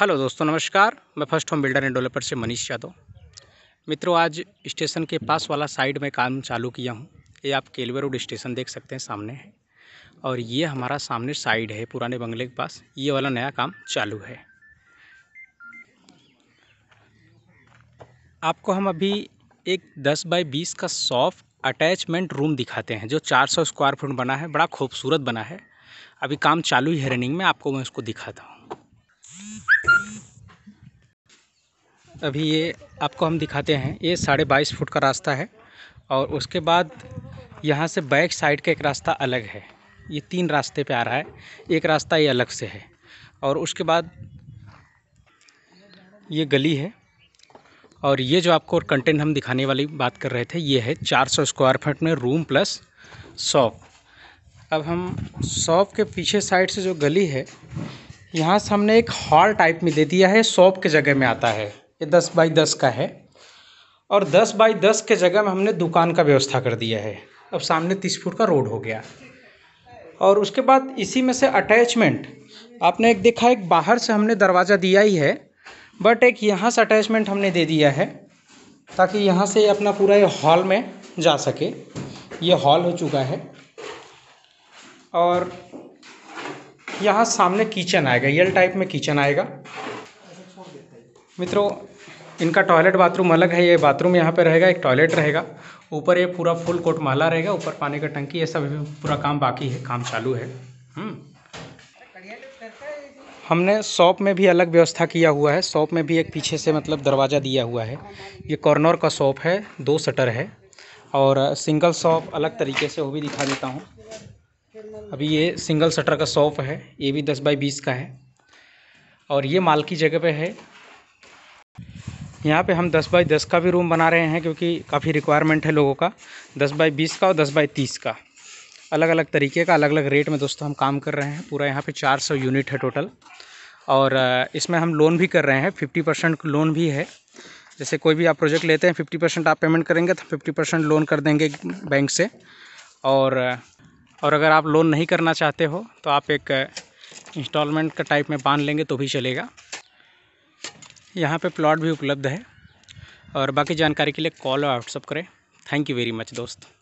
Hello दोस्तों नमस्कार मैं first home builder and developer से मनीष यादव मित्रों आज स्टेशन के पास वाला साइड में काम चालू किया हूँ ये आप केलवे रोड स्टेशन देख सकते हैं सामने है और ये हमारा सामने साइड है पुराने बंगले के पास ये वाला नया काम चालू है आपको हम अभी एक दस बाय बीस का सॉफ्ट अटैचमेंट रूम दिखाते हैं जो 400 स्क्वायर फुट बना है बड़ा खूबसूरत बना है अभी काम चालू ही है रनिंग में आपको मैं उसको दिखाता हूँ अभी ये आपको हम दिखाते हैं ये साढ़े बाईस फुट का रास्ता है और उसके बाद यहाँ से बैक साइड का एक रास्ता अलग है ये तीन रास्ते पे आ रहा है एक रास्ता ये अलग से है और उसके बाद ये गली है और ये जो आपको कंटेंट हम दिखाने वाली बात कर रहे थे ये है 400 स्क्वायर फीट में रूम प्लस शॉप अब हम शॉप के पीछे साइड से जो गली है यहाँ से हमने एक हॉल टाइप में दे दिया है शॉप के जगह में आता है ये दस बाई दस का है और दस बाई दस के जगह में हमने दुकान का व्यवस्था कर दिया है अब सामने तीस फुट का रोड हो गया और उसके बाद इसी में से अटैचमेंट आपने एक देखा एक बाहर से हमने दरवाज़ा दिया ही है बट एक यहाँ से अटैचमेंट हमने दे दिया है ताकि यहाँ से अपना पूरा ये हॉल में जा सके ये हॉल हो चुका है और यहाँ सामने किचन आएगा यल टाइप में किचन आएगा मित्रों इनका टॉयलेट बाथरूम अलग है ये बाथरूम यहाँ पे रहेगा एक टॉयलेट रहेगा ऊपर ये पूरा फुल कोट माला रहेगा ऊपर पानी का टंकी ये सब पूरा काम बाकी है काम चालू है हम्म। हमने शॉप में भी अलग व्यवस्था किया हुआ है शॉप में भी एक पीछे से मतलब दरवाज़ा दिया हुआ है ये कॉर्नर का शॉप है दो शटर है और सिंगल शॉप अलग तरीके से वो भी दिखा देता हूँ अभी ये सिंगल शटर का शॉप है ये भी दस बाई बीस का है और ये माल की जगह पे है यहाँ पे हम 10 बाई 10 का भी रूम बना रहे हैं क्योंकि काफ़ी रिक्वायरमेंट है लोगों का 10 बाई 20 का और 10 बाई 30 का अलग अलग तरीके का अलग अलग रेट में दोस्तों हम काम कर रहे हैं पूरा यहाँ पे 400 यूनिट है टोटल और इसमें हम लोन भी कर रहे हैं फिफ्टी परसेंट लोन भी है जैसे कोई भी आप प्रोजेक्ट लेते हैं फिफ्टी परसेंट आप पेमेंट करेंगे तो फिफ्टी परसेंट लोन कर देंगे बैंक से और और अगर आप लोन नहीं करना चाहते हो तो आप एक इंस्टॉलमेंट का टाइप में बांध लेंगे तो भी चलेगा यहाँ पे प्लॉट भी उपलब्ध है और बाकी जानकारी के लिए कॉल और व्हाट्सअप करें थैंक यू वेरी मच दोस्त